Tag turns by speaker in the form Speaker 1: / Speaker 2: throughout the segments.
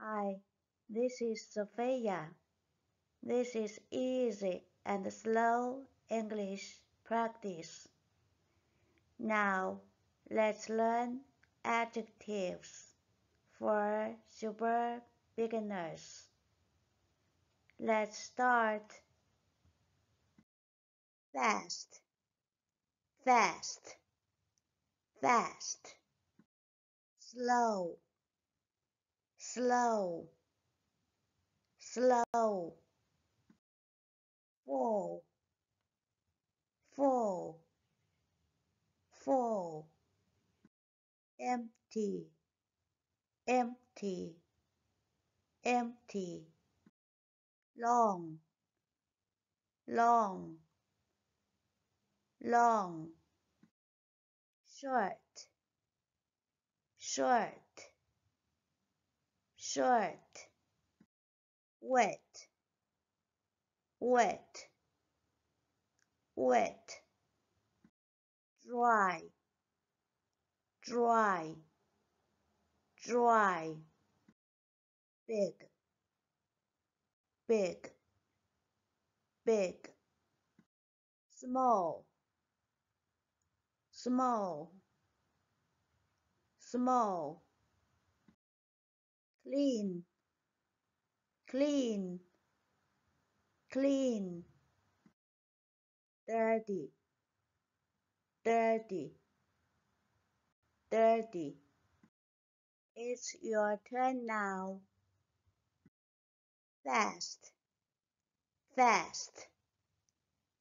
Speaker 1: Hi, this is Sophia. This is easy and slow English practice. Now let's learn adjectives for super beginners. Let's start.
Speaker 2: Fast,
Speaker 1: fast,
Speaker 2: fast. Slow slow, slow, fall, fall, fall, empty, empty, empty, long, long, long, short, short, short wet wet wet dry dry dry big big big small small small clean clean clean dirty dirty dirty it's your turn now fast fast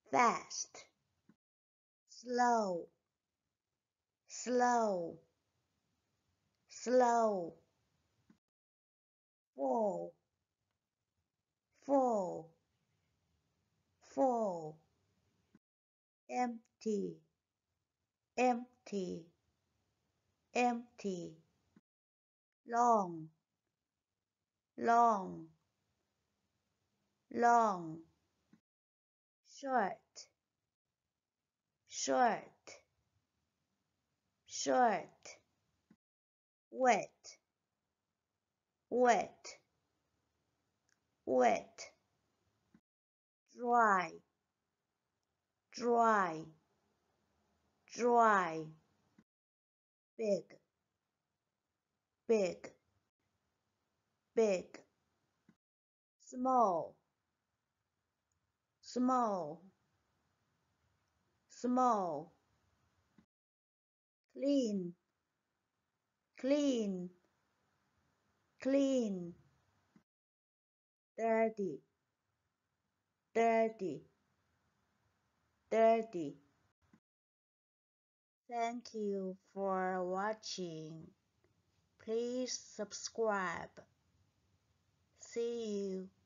Speaker 2: fast slow slow slow fall, fall, fall. Empty, empty, empty. Long, long, long. Short, short, short. Wet, wet, wet, dry, dry, dry, big, big, big, small, small, small, clean, clean, clean dirty dirty dirty thank you for watching please subscribe see you